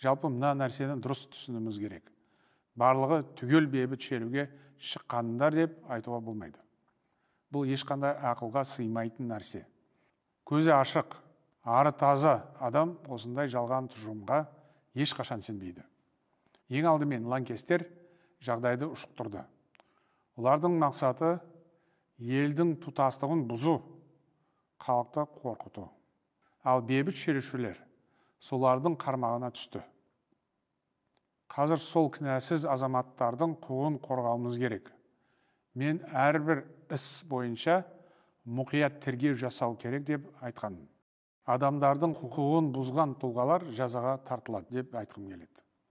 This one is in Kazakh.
жалпы мына нәрсені дұрыс түсінуіміз керек барлығы түгел бейбіт шеруге шыққандар деп айтуға болмайды бұл ешқандай ақылға сыймайтын нәрсе көзі ашық ары таза адам осындай жалған тұжырымға ешқашан сенбейді ең алдымен ланкестер жағдайды ұшықтырды олардың мақсаты елдің тұтастығын бұзу халықты қорқыту ал бейбіт шерушілер солардың қармағына түсті қазір сол кінәсіз азаматтардың құқығын қорғауымыз керек мен әрбір іс бойынша мұқият тергеу жасау керек деп айтқанмын адамдардың құқығын бұзған тұлғалар жазаға тартылады деп айтқым келеді